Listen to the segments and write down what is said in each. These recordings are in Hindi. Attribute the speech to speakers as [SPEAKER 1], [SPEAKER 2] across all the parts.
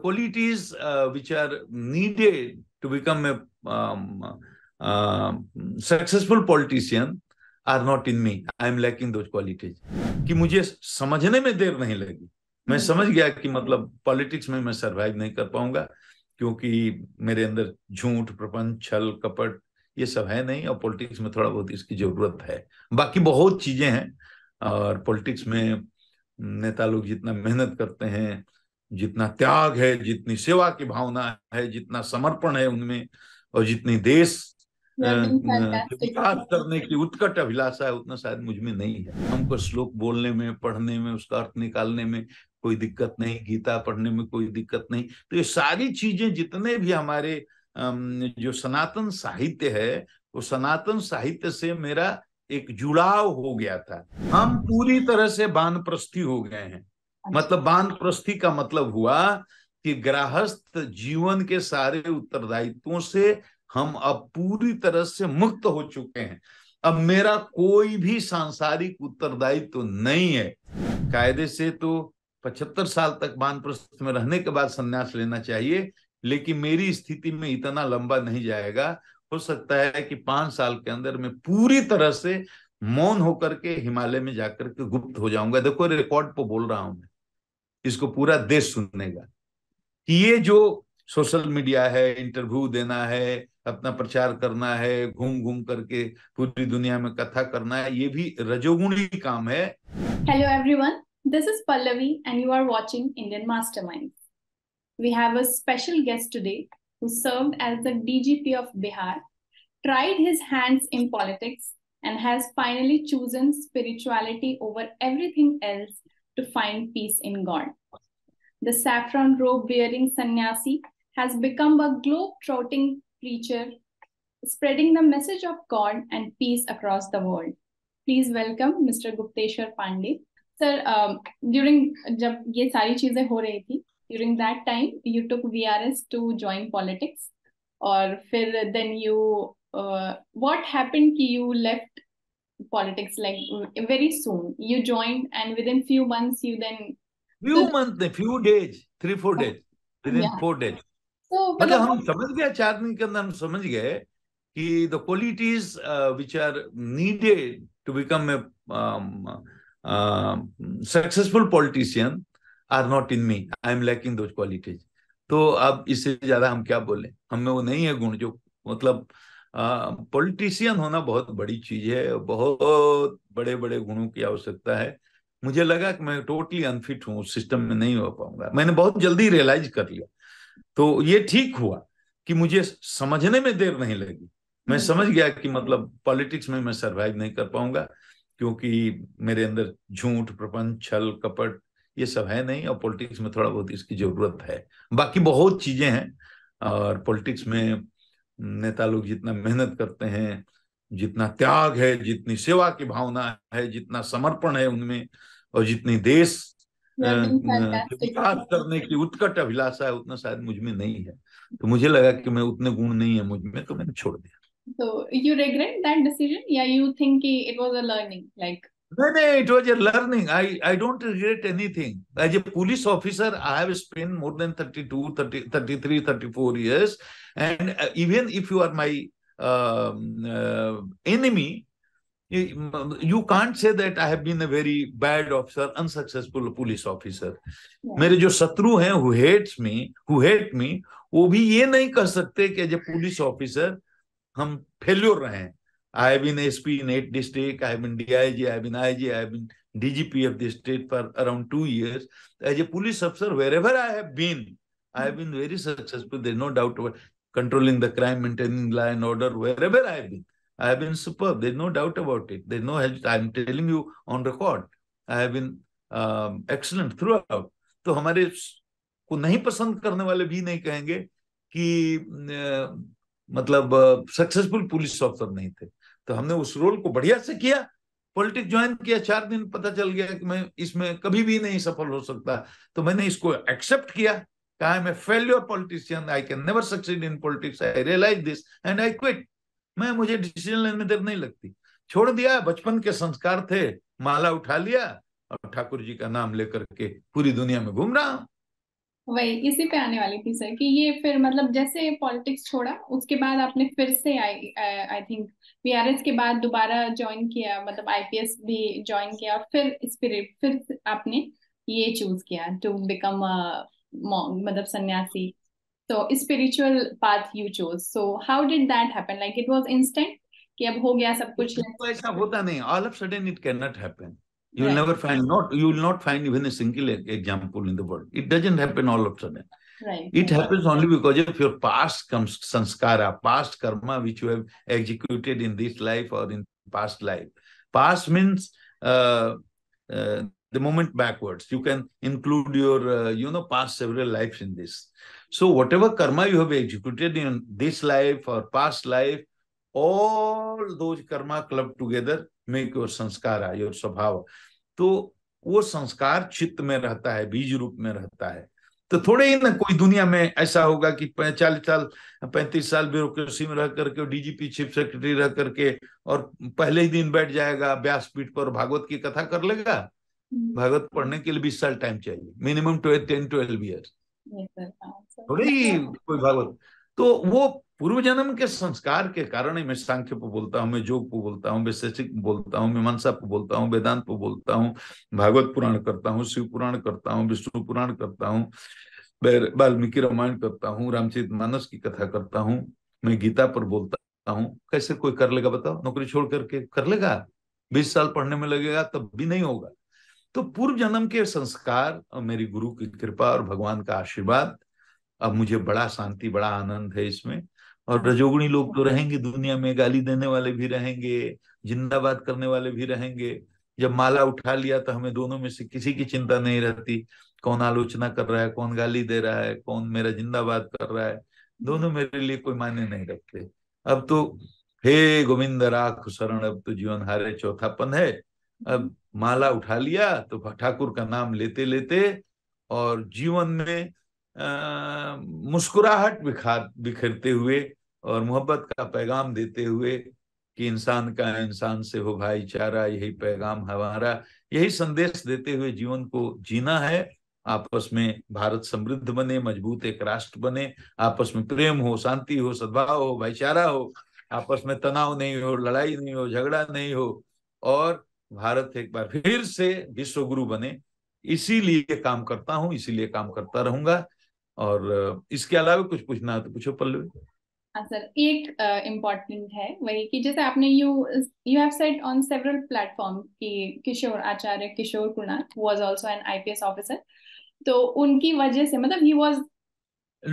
[SPEAKER 1] qualities uh, which are needed to become a um, uh, successful politician are not in me. I am lacking those qualities. कि मुझे समझने में देर नहीं लगी मैं hmm. समझ गया कि मतलब पॉलिटिक्स में मैं सरवाइव नहीं कर पाऊंगा क्योंकि मेरे अंदर झूठ प्रपंच छल कपट ये सब है नहीं और पॉलिटिक्स में थोड़ा बहुत इसकी जरूरत है बाकी बहुत चीजें हैं और पॉलिटिक्स में नेता लोग जितना मेहनत करते हैं जितना त्याग है जितनी सेवा की भावना है जितना समर्पण है उनमें और जितनी देश तो विकास करने की उत्कट अभिलाषा है उतना शायद मुझ में नहीं है हमको श्लोक बोलने में पढ़ने में उसका अर्थ निकालने में कोई दिक्कत नहीं गीता पढ़ने में कोई दिक्कत नहीं तो ये सारी चीजें जितने भी हमारे जो सनातन साहित्य है वो सनातन साहित्य से मेरा एक जुड़ाव हो गया था हम पूरी तरह से बानप्रस्थी हो गए हैं मतलब बांध प्रस्थी का मतलब हुआ कि ग्रहस्थ जीवन के सारे उत्तरदायित्वों से हम अब पूरी तरह से मुक्त हो चुके हैं अब मेरा कोई भी सांसारिक उत्तरदायित्व तो नहीं है कायदे से तो पचहत्तर साल तक वानप्रस्थ में रहने के बाद संन्यास लेना चाहिए लेकिन मेरी स्थिति में इतना लंबा नहीं जाएगा हो सकता है कि पांच साल के अंदर मैं पूरी तरह से मौन होकर के हिमालय में जाकर के गुप्त हो जाऊंगा देखो रिकॉर्ड पर बोल रहा हूं मैं इसको पूरा देश सुनेगा कि ये जो सोशल मीडिया है इंटरव्यू देना है अपना प्रचार करना है घूम घूम करके पूरी दुनिया में कथा करना है ये भी रजोगुणी काम है
[SPEAKER 2] hello everyone this is Pallavi and you are watching Indian Mastermind we have a special guest today who served as the DGP of Bihar tried his hands in politics and has finally chosen spirituality over everything else to find peace in God. The saffron robe wearing sannyasi has become a globe trotting preacher, spreading the message of God and peace across the world. Please welcome Mr. Gupteshwar Pandey. Sir, um, during जब ये सारी चीजें हो रही थी during that time you took VRS to join politics, or then you uh, what happened to you left politics like very soon. You joined, and within few months, you then
[SPEAKER 1] few so, months, few days, three four days, within yeah. four days.
[SPEAKER 2] So, मतलब हम
[SPEAKER 1] समझ गए चार दिन के अंदर हम समझ गए कि which are needed to become a um, uh, successful politician are not in me I am lacking those qualities तो अब इससे ज्यादा हम क्या बोले हमें वो नहीं है गुण जो मतलब uh, पॉलिटिशियन होना बहुत बड़ी चीज है बहुत बड़े बड़े गुणों की आवश्यकता है मुझे लगा कि मैं टोटली अनफिट हूँ उस सिस्टम में नहीं हो पाऊंगा मैंने बहुत जल्दी रियलाइज कर लिया तो ये ठीक हुआ कि मुझे समझने में देर नहीं लगी मैं हम्म। समझ गया कि मतलब पॉलिटिक्स में मैं सरवाइव नहीं कर पाऊंगा क्योंकि मेरे अंदर झूठ प्रपंच छल कपट ये सब है नहीं और पॉलिटिक्स में थोड़ा बहुत इसकी जरूरत है बाकी बहुत चीजें हैं और पॉलिटिक्स में नेता लोग जितना मेहनत करते हैं जितना त्याग है जितनी सेवा की भावना है जितना समर्पण है उनमें और जितनी देश
[SPEAKER 2] तो विकास
[SPEAKER 1] करने की उत्कट अभिलाषा है उतना शायद मुझ में नहीं है तो मुझे लगा कि मैं उतने गुण नहीं है मुझ में तो मैंने छोड़
[SPEAKER 2] दिया तो यू रिग्रेट दैट डिसीजन या यू थिंक कि it was a learning like
[SPEAKER 1] नहीं नहीं it was a learning I I don't regret anything as a police officer I have spend more than thirty two thirty thirty three thirty four years and even if you are my enemy you can't say that I have been a very bad officer unsuccessful police officer मेरे जो शत्रु हैं who hates me who hate me वो भी ये नहीं कह सकते कि एज ए पुलिस ऑफिसर हम फेल्योर रहे हैं I have been SP in eight districts. I have been DIG, I have been IG, I have been DGP of the state for around two years. As a police officer, wherever I have been, I have been very successful. There's no doubt about controlling the crime, maintaining law and order, wherever I have been. I have been superb. There's no doubt about it. There's no help. I'm telling you on record. I have been um, excellent throughout. तो हमारे को नहीं पसंद करने वाले भी नहीं कहेंगे कि मतलब सक्सेसफुल पुलिस ऑफिसर नहीं थे तो हमने उस रोल को बढ़िया से किया पॉलिटिक ज्वाइन किया चार दिन पता चल गया कि मैं इसमें कभी भी नहीं सफल हो सकता तो मैंने इसको एक्सेप्ट किया कहा मैं failure politician I can never succeed in politics I realise this and I quit मैं मुझे डिसीजन लेने देर नहीं लगती छोड़ दिया बचपन के संस्कार थे माला उठा लिया और ठाकुर जी का नाम लेकर के पूरी दुनिया में घूम रहा हूं
[SPEAKER 2] वही इसी पे आने वाली थी सर कि ये फिर मतलब जैसे पॉलिटिक्स छोड़ा उसके बाद आपने फिर से आई आई थिंक बीआरएस के बाद दोबारा ज्वाइन किया मतलब आईपीएस भी ज्वाइन किया और फिर स्पिरिट फिर आपने ये चूज किया टू बिकम मतलब सन्यासी so spiritual path you choose so how did that happen like it was instant कि अब हो गया सब कुछ ऐसा
[SPEAKER 1] होता नहीं all of sudden it can not happen You right. will never find not you will not find even a single example in the world. It doesn't happen all of a sudden.
[SPEAKER 2] Right. It happens
[SPEAKER 1] only because if your past comes sanskara, past karma which you have executed in this life or in past life. Past means uh, uh, the moment backwards. You can include your uh, you know past several lives in this. So whatever karma you have executed in this life or past life, all those karma club together में और संस्कार आयु और स्वभाव तो वो संस्कार चित्त में रहता है बीज रूप में रहता है तो थोड़े ही ना कोई दुनिया में ऐसा होगा कि चालीस साल पैंतीस साल ब्यूरोक्रेसी में रह करके डीजीपी चीफ सेक्रेटरी रह करके और पहले ही दिन बैठ जाएगा व्यासपीठ पर भागवत की कथा कर लेगा हम्म। भागवत पढ़ने के लिए बीस साल टाइम चाहिए मिनिमम टेन ट्वेल्व
[SPEAKER 2] ईयर थोड़ी
[SPEAKER 1] कोई भागवत तो वो पूर्व जन्म के संस्कार के कारण ही मैं सांख्य को बोलता हूँ मैं योग को बोलता हूँ वैशेषिक बोलता हूँ मैं मनसा को बोलता हूँ वेदांत को बोलता हूँ भागवत पुराण करता हूँ शिव पुराण करता हूँ विष्णु पुराण करता हूँ वाल्मीकि रामायण करता हूँ रामचरित मानस की कथा करता हूँ मैं गीता पर बोलता हूँ कैसे कोई कर लेगा बताओ नौकरी छोड़ करके कर लेगा बीस साल पढ़ने में लगेगा तब भी नहीं होगा तो पूर्व जन्म के संस्कार और मेरी गुरु की कृपा और भगवान का आशीर्वाद अब मुझे बड़ा शांति बड़ा आनंद है इसमें और हाँ। रजोगुणी लोग तो रहेंगे दुनिया में गाली देने वाले भी रहेंगे जिंदाबाद करने वाले भी रहेंगे जब माला उठा लिया तो हमें दोनों में से किसी की चिंता नहीं रहती कौन आलोचना कर रहा है कौन गाली दे रहा है कौन मेरा जिंदाबाद कर रहा है दोनों मेरे लिए कोई मायने नहीं रखते अब तो हे गोविंद राख शरण अब तो जीवन हारे चौथापन है अब माला उठा लिया तो ठाकुर का नाम लेते लेते और जीवन में मुस्कुराहट बिखा बिखरते हुए और मोहब्बत का पैगाम देते हुए कि इंसान का इंसान से हो भाईचारा यही पैगाम हमारा यही संदेश देते हुए जीवन को जीना है आपस में भारत समृद्ध बने मजबूत एक राष्ट्र बने आपस में प्रेम हो शांति हो सद्भाव हो भाईचारा हो आपस में तनाव नहीं हो लड़ाई नहीं हो झगड़ा नहीं हो और भारत एक बार फिर से विश्व गुरु बने इसीलिए काम करता हूं इसीलिए काम करता रहूंगा और इसके अलावा कुछ पूछना है तो पूछो पल्लवी
[SPEAKER 2] हाँ सर एक इम्पॉर्टेंट uh, है वही कि जैसे आपने you you have said on several platform कि Kishore Acharya Kishore Kunal was also an IPS officer तो उनकी वजह से मतलब ही was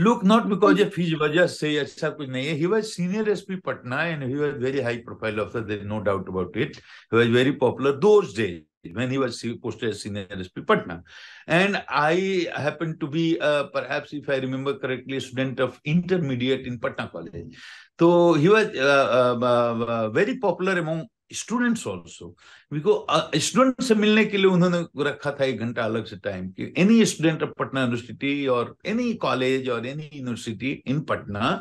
[SPEAKER 1] Look, not because of his वजह से ऐसा कुछ नहीं है he was senior SP Patna and he was very high profile officer there is no doubt about it he was very popular those days when he was posted as senior SP Patna. And I happened to be, uh, perhaps if I remember correctly, a student of intermediate in Patna College. So he was uh, uh, uh, very popular among students also. Because uh, students मिलने के लिए उन्होंने रखा था एक घंटा अलग से टाइम कि any student of Patna University और एनी कॉलेज और any university in Patna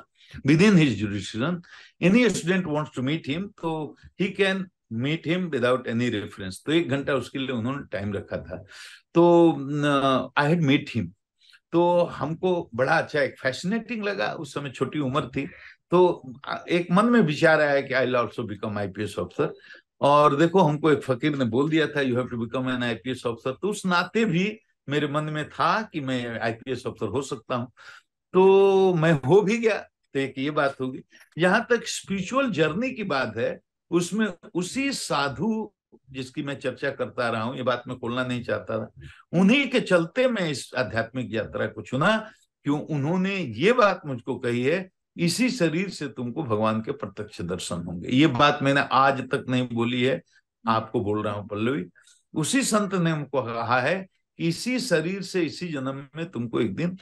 [SPEAKER 1] within his jurisdiction any student wants to meet him तो he meet him without any reference तो एक घंटा उसके लिए उन्होंने टाइम रखा था तो आई हैड मीट हिम तो हमको बड़ा अच्छा एक फैसिनेटिंग लगा उस समय छोटी उम्र थी तो एक मन में विचार आया कि I also become IPS officer और देखो हमको एक फकीर ने बोल दिया था you have to become an IPS officer तो उस नाते भी मेरे मन में था कि मैं आईपीएस ऑफिसर हो सकता हूँ तो मैं हो भी गया तो एक ये बात होगी यहाँ तक स्पिरिचुअल जर्नी की बात है उसमें उसी साधु जिसकी मैं चर्चा करता रहा हूं ये बात मैं खोलना नहीं चाहता था हम्म। उन्हीं के चलते मैं इस आध्यात्मिक यात्रा को चुना क्यों उन्होंने ये बात मुझको कही है इसी शरीर से तुमको भगवान के प्रत्यक्ष दर्शन होंगे ये बात मैंने आज तक नहीं बोली है हम्म। आपको बोल रहा हूं पल्लवी उसी संत ने हमको कहा है कि इसी शरीर से इसी जन्म में तुमको एक दिन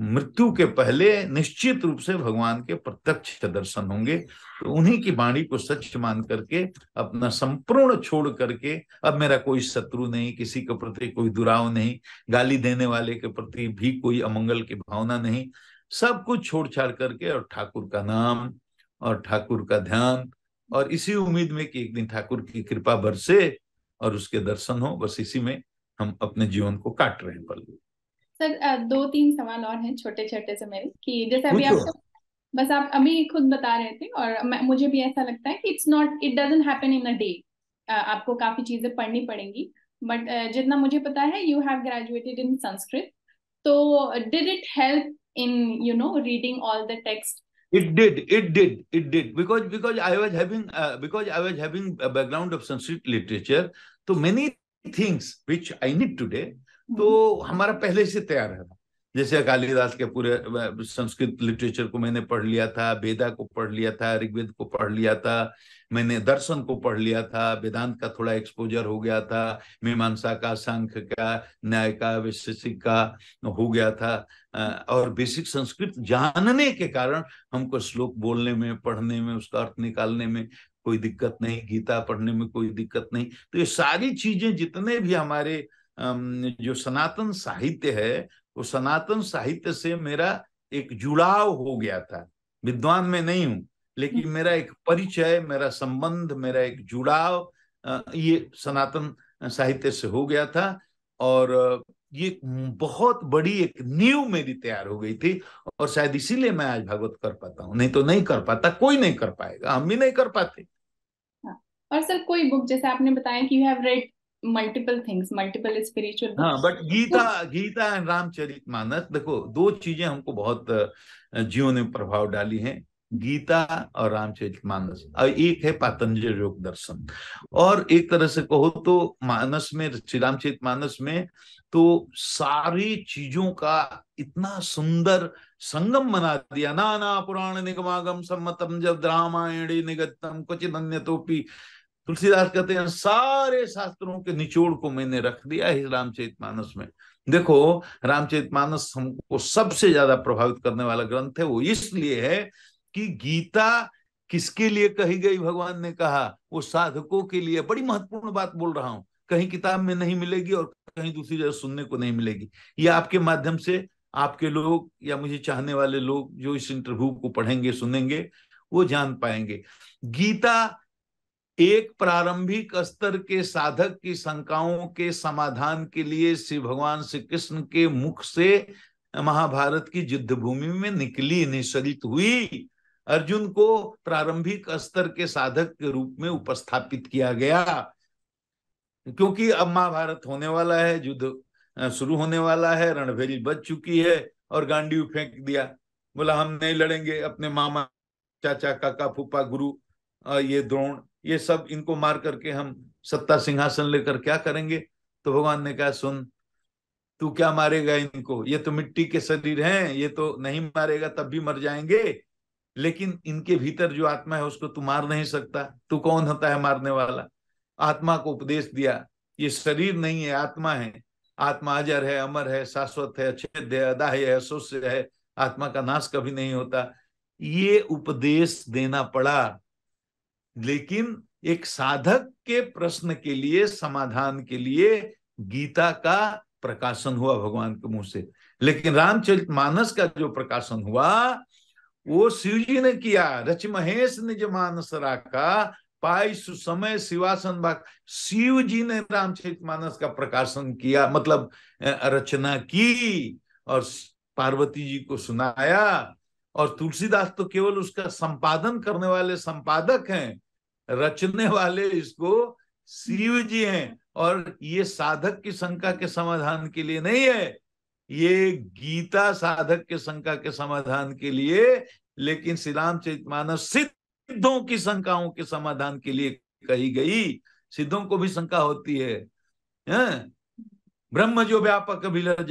[SPEAKER 1] मृत्यु के पहले निश्चित रूप से भगवान के प्रत्यक्ष दर्शन होंगे तो उन्हीं की वाणी को सच मान करके अपना संपूर्ण छोड़ करके अब मेरा कोई शत्रु नहीं किसी के प्रति कोई दुराव नहीं गाली देने वाले के प्रति भी कोई अमंगल की भावना नहीं सब कुछ छोड़ छाड़ करके और ठाकुर का नाम और ठाकुर का ध्यान और इसी उम्मीद में कि एक दिन ठाकुर की कृपा बरसे और उसके दर्शन हो बस इसी में हम अपने जीवन को काट रहे हैं पल्लू
[SPEAKER 2] सर दो तीन सवाल और हैं छोटे छोटे से मेरे कि जैसे अभी आप बस आप अभी खुद बता रहे थे और मुझे भी ऐसा लगता है कि it's not it doesn't happen in a day आपको काफी चीजें पढ़नी पड़ेंगी बट uh, जितना मुझे पता है you have graduated in Sanskrit तो did it help in you know reading all the text
[SPEAKER 1] it did it did it did because because i was having uh, because i was having a background of sanskrit literature so many things which i need today तो हमारा पहले से तैयार है जैसे दास के पूरे संस्कृत लिटरेचर को मैंने पढ़ लिया था वेदा को पढ़ लिया था ऋग्वेद को पढ़ लिया था मैंने दर्शन को पढ़ लिया था वेदांत का थोड़ा एक्सपोजर हो गया था मीमांसा का सांख्य का न्याय का विशेषिक का हो गया था और बेसिक संस्कृत जानने के कारण हमको श्लोक बोलने में पढ़ने में उसका अर्थ निकालने में कोई दिक्कत नहीं गीता पढ़ने में कोई दिक्कत नहीं तो ये सारी चीजें जितने भी हमारे जो सनातन साहित्य है वो सनातन साहित्य से मेरा एक जुड़ाव हो गया था विद्वान में नहीं हूं लेकिन हम्म। मेरा एक परिचय मेरा संबंध मेरा एक जुड़ाव ये सनातन साहित्य से हो गया था और ये बहुत बड़ी एक नींव मेरी तैयार हो गई थी और शायद इसीलिए मैं आज भागवत कर पाता हूँ नहीं तो नहीं कर पाता कोई नहीं कर पाएगा हम भी नहीं कर पाते
[SPEAKER 2] हाँ, और सर कोई बुक जैसे आपने बताया कि you have read multiple things multiple spiritual हाँ
[SPEAKER 1] but Gita Gita and Ramcharitmanas देखो दो चीजें हमको बहुत जीवन में प्रभाव डाली हैं गीता और रामचरित मानस और एक है पातंजल योग दर्शन और एक तरह से कहो तो मानस में श्री रामचरित मानस में तो सारी चीजों का इतना सुंदर संगम बना दिया नाना पुराण निगमागम सम्मतम जब रामायण निगतम कुछ अन्य तुलसीदास कहते हैं सारे शास्त्रों के निचोड़ को मैंने रख दिया है रामचरित में देखो रामचरित मानस हमको सबसे ज्यादा प्रभावित करने वाला ग्रंथ है वो इसलिए है कि गीता किसके लिए कही गई भगवान ने कहा वो साधकों के लिए बड़ी महत्वपूर्ण बात बोल रहा हूं कहीं किताब में नहीं मिलेगी और कहीं दूसरी जगह सुनने को नहीं मिलेगी ये आपके माध्यम से आपके लोग या मुझे चाहने वाले लोग जो इस इंटरव्यू को पढ़ेंगे सुनेंगे वो जान पाएंगे गीता एक प्रारंभिक स्तर के साधक की शंकाओं के समाधान के लिए श्री भगवान श्री कृष्ण के मुख से महाभारत की युद्ध भूमि में निकली निसरित हुई अर्जुन को प्रारंभिक स्तर के साधक के रूप में उपस्थापित किया गया क्योंकि अब महाभारत होने वाला है युद्ध शुरू होने वाला है रणभेरी बच चुकी है और गांडी फेंक दिया बोला हम नहीं लड़ेंगे अपने मामा चाचा काका फूफा गुरु ये द्रोण ये सब इनको मार करके हम सत्ता सिंहासन लेकर क्या करेंगे तो भगवान ने कहा सुन तू क्या मारेगा इनको ये तो मिट्टी के शरीर हैं ये तो नहीं मारेगा तब भी मर जाएंगे लेकिन इनके भीतर जो आत्मा है उसको तू मार नहीं सकता तू कौन होता है मारने वाला आत्मा को उपदेश दिया ये शरीर नहीं है आत्मा है आत्मा अजर है अमर है शाश्वत है अछेद है अदाह्य है अशोष्य है आत्मा का नाश कभी नहीं होता ये उपदेश देना पड़ा लेकिन एक साधक के प्रश्न के लिए समाधान के लिए गीता का प्रकाशन हुआ भगवान के मुंह से लेकिन रामचरित मानस का जो प्रकाशन हुआ वो शिव जी ने किया रच महेश निज मानस राका पाई सुसमय शिवासन बाग शिव जी ने रामचरित मानस का प्रकाशन किया मतलब रचना की और पार्वती जी को सुनाया और तुलसीदास तो केवल उसका संपादन करने वाले संपादक हैं रचने वाले इसको शिव जी हैं और ये साधक की शंका के समाधान के लिए नहीं है ये गीता साधक के शंका के समाधान के लिए लेकिन श्री राम मानस सिद्धों की शंकाओं के समाधान के लिए कही गई सिद्धों को भी शंका होती है हैं? ब्रह्म जो व्यापक अभिलज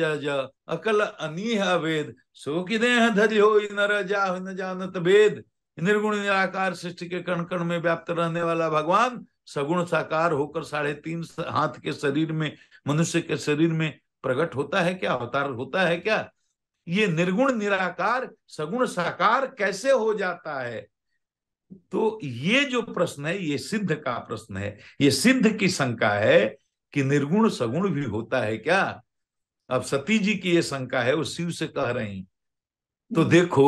[SPEAKER 1] अकल अनिह वेद सो देह धरि हो न जानत वेद निर्गुण निराकार सृष्टि के कण कण में व्याप्त रहने वाला भगवान सगुण साकार होकर साढ़े तीन हाथ के शरीर में मनुष्य के शरीर में प्रकट होता है क्या अवतार होता है क्या ये निर्गुण निराकार सगुण साकार कैसे हो जाता है तो ये जो प्रश्न है ये सिद्ध का प्रश्न है ये सिद्ध की शंका है कि निर्गुण सगुण भी होता है क्या अब सती जी की ये शंका है वो शिव से कह रही तो हम्म। देखो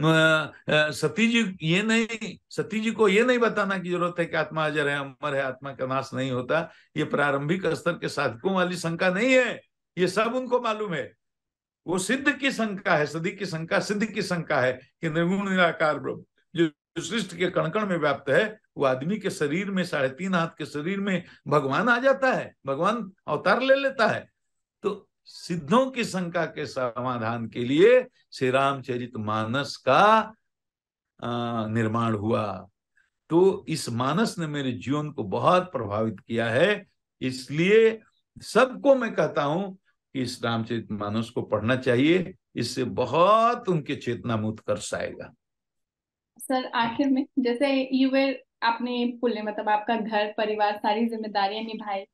[SPEAKER 1] सती जी ये नहीं सती जी को ये नहीं बताना की जरूरत है कि आत्मा अजर है अमर है आत्मा का नाश नहीं होता ये प्रारंभिक स्तर के साधकों वाली शंका नहीं है ये सब उनको मालूम है वो सिद्ध की शंका है सदी की शंका सिद्ध की शंका है कि निर्गुण निराकार ब्रह्म जो सृष्टि के कणकण में व्याप्त है वो आदमी के शरीर में साढ़े तीन हाथ के शरीर में भगवान आ जाता है भगवान अवतार ले लेता है सिद्धों की शंका के समाधान के लिए श्री रामचरित मानस का निर्माण हुआ तो इस मानस ने मेरे जीवन को बहुत प्रभावित किया है इसलिए सबको मैं कहता हूं कि इस रामचरित मानस को पढ़ना चाहिए इससे बहुत उनके चेतना में उत्कर्ष आएगा
[SPEAKER 2] सर आखिर में जैसे यू वे आपने बोले मतलब आपका घर परिवार सारी जिम्मेदारियां निभाई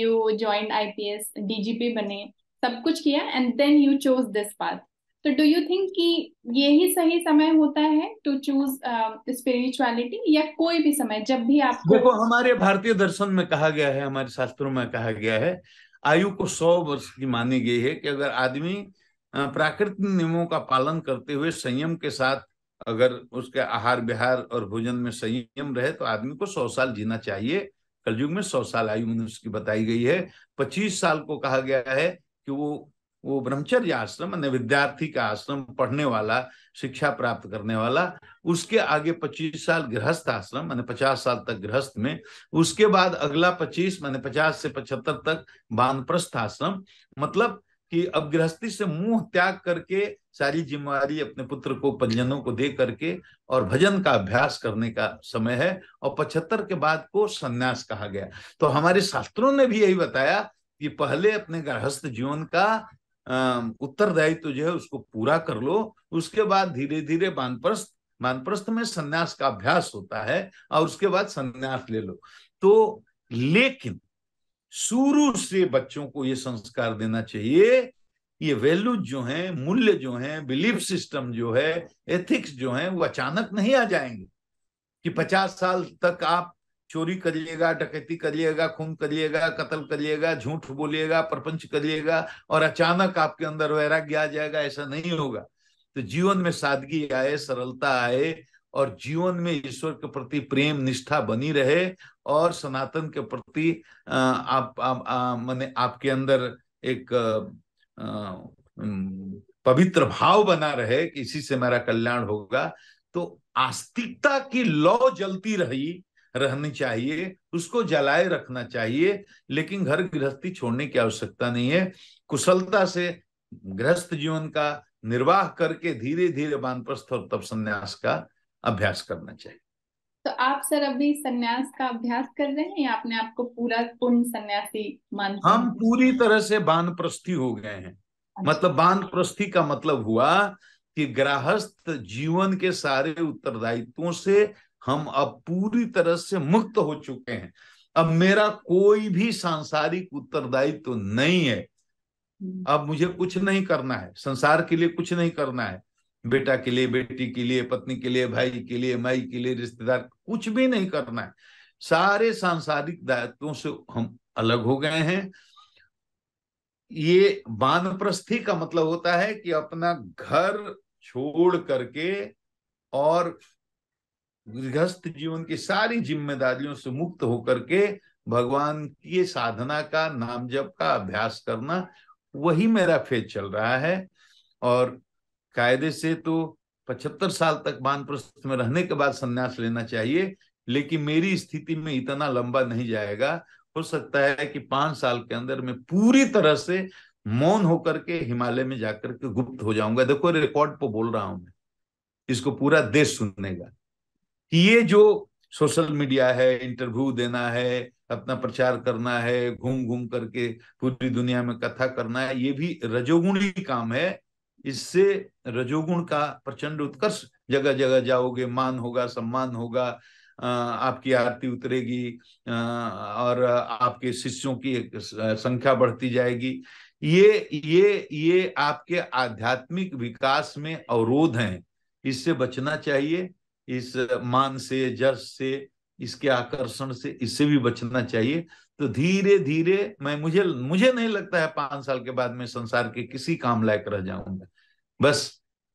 [SPEAKER 2] यू ज्वाइन आईपीएस डीजीपी बने सब कुछ किया and then you choose this path तो डू यू थिंक कि यही सही समय होता है टू चूज स्पिरिचुअलिटी या कोई भी समय जब भी आप देखो
[SPEAKER 1] हमारे भारतीय दर्शन में कहा गया है हमारे शास्त्रों में कहा गया है आयु को सौ वर्ष की मानी गई है कि अगर आदमी प्राकृतिक नियमों का पालन करते हुए संयम के साथ अगर उसके आहार विहार और भोजन में संयम रहे तो आदमी को सौ साल जीना चाहिए कलयुग में सौ साल आयु मनुष्य की बताई गई है पच्चीस साल को कहा गया है कि वो वो ब्रह्मचर्य आश्रम मैंने विद्यार्थी का आश्रम पढ़ने वाला शिक्षा प्राप्त करने वाला उसके आगे 25 साल गृहस्थ आश्रम मैंने 50 साल तक गृहस्थ में उसके बाद अगला 25 मैंने 50 से 75 तक बानप्रस्थ आश्रम मतलब कि अब गृहस्थी से मुंह त्याग करके सारी जिम्मेवारी अपने पुत्र को परिजनों को दे करके और भजन का अभ्यास करने का समय है और पचहत्तर के बाद को संन्यास कहा गया तो हमारे शास्त्रों ने भी यही बताया ये पहले अपने गृहस्थ जीवन का उत्तरदायित्व तो जो है उसको पूरा कर लो उसके बाद धीरे धीरे बानप्रस्थ वानप्रस्थ में संन्यास का अभ्यास होता है और उसके बाद संन्यास ले लो तो लेकिन शुरू से बच्चों को ये संस्कार देना चाहिए ये वैल्यू जो है मूल्य जो है बिलीफ सिस्टम जो है एथिक्स जो है वो अचानक नहीं आ जाएंगे कि पचास साल तक आप चोरी करिएगा डकैती करिएगा खून करिएगा कत्ल करिएगा झूठ बोलिएगा प्रपंच करिएगा और अचानक आपके अंदर वैराग्य आ जाएगा ऐसा नहीं होगा तो जीवन में सादगी आए सरलता आए और जीवन में ईश्वर के प्रति प्रेम निष्ठा बनी रहे और सनातन के प्रति आप, आप मैंने आपके अंदर एक पवित्र भाव बना रहे कि इसी से मेरा कल्याण होगा तो आस्तिकता की लौ जलती रही रहनी चाहिए उसको जलाए रखना चाहिए लेकिन घर गृहस्थी छोड़ने की आवश्यकता नहीं है कुशलता से गृहस्थ जीवन का निर्वाह करके धीरे धीरे वानप्रस्थ और तप संन्यास का अभ्यास करना चाहिए
[SPEAKER 2] तो आप सर अभी सन्यास का अभ्यास कर रहे हैं आपने आपको पूरा पूर्ण सन्यासी मान हम
[SPEAKER 1] पूरी तरह से बानप्रस्थी हो गए हैं अच्छा। मतलब बानप्रस्थी का मतलब हुआ कि गृहस्थ जीवन के सारे उत्तरदायित्वों से हम अब पूरी तरह से मुक्त हो चुके हैं अब मेरा कोई भी सांसारिक उत्तरदायित्व तो नहीं है हम्म। अब मुझे कुछ नहीं करना है संसार के लिए कुछ नहीं करना है बेटा के लिए बेटी के लिए पत्नी के लिए भाई के लिए माई के लिए रिश्तेदार कुछ भी नहीं करना है सारे सांसारिक दायित्वों से हम अलग हो गए हैं ये बानप्रस्थी का मतलब होता है कि अपना घर छोड़ करके और गृहस्थ जीवन की सारी जिम्मेदारियों से मुक्त होकर के भगवान की साधना का नाम जप का अभ्यास करना वही मेरा फेज चल रहा है और कायदे से तो पचहत्तर साल तक वानप्रस्थ में रहने के बाद संन्यास लेना चाहिए लेकिन मेरी स्थिति में इतना लंबा नहीं जाएगा हो सकता है कि पांच साल के अंदर मैं पूरी तरह से मौन होकर के हिमालय में जाकर के गुप्त हो जाऊंगा देखो रिकॉर्ड पर बोल रहा हूं मैं इसको पूरा देश सुनेगा ये जो सोशल मीडिया है इंटरव्यू देना है अपना प्रचार करना है घूम घूम करके पूरी दुनिया में कथा करना है ये भी रजोगुणी काम है इससे रजोगुण का प्रचंड उत्कर्ष जगह जगह जाओगे मान होगा सम्मान होगा आपकी आरती उतरेगी और आपके शिष्यों की संख्या बढ़ती जाएगी ये ये ये आपके आध्यात्मिक विकास में अवरोध हैं इससे बचना चाहिए इस मान से जश से इसके आकर्षण से इससे भी बचना चाहिए तो धीरे धीरे मैं मुझे मुझे नहीं लगता है पांच साल के बाद मैं संसार के किसी काम लायक रह जाऊंगा बस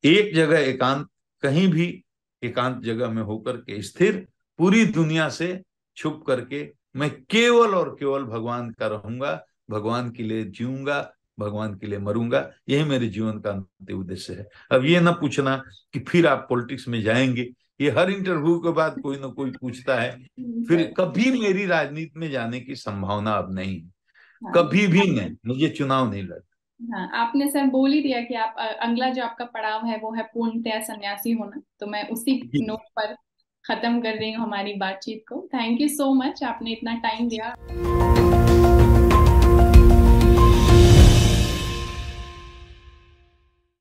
[SPEAKER 1] एक जगह एकांत कहीं भी एकांत जगह में होकर के स्थिर पूरी दुनिया से छुप करके मैं केवल और केवल भगवान का रहूंगा भगवान के लिए जीऊंगा भगवान के लिए मरूंगा यही मेरे जीवन का अंतिम उद्देश्य है अब ये ना पूछना कि फिर आप पॉलिटिक्स में जाएंगे ये हर इंटरव्यू के बाद कोई ना कोई पूछता है फिर कभी मेरी राजनीति में जाने की संभावना अब नहीं हाँ। कभी भी नहीं मुझे चुनाव नहीं लड़ता
[SPEAKER 2] हाँ, आपने सर बोल ही दिया कि आप अगला जो आपका पड़ाव है वो है पूर्णतया सन्यासी होना तो मैं उसी नोट पर खत्म कर रही हूँ हमारी बातचीत को थैंक यू सो मच आपने इतना टाइम दिया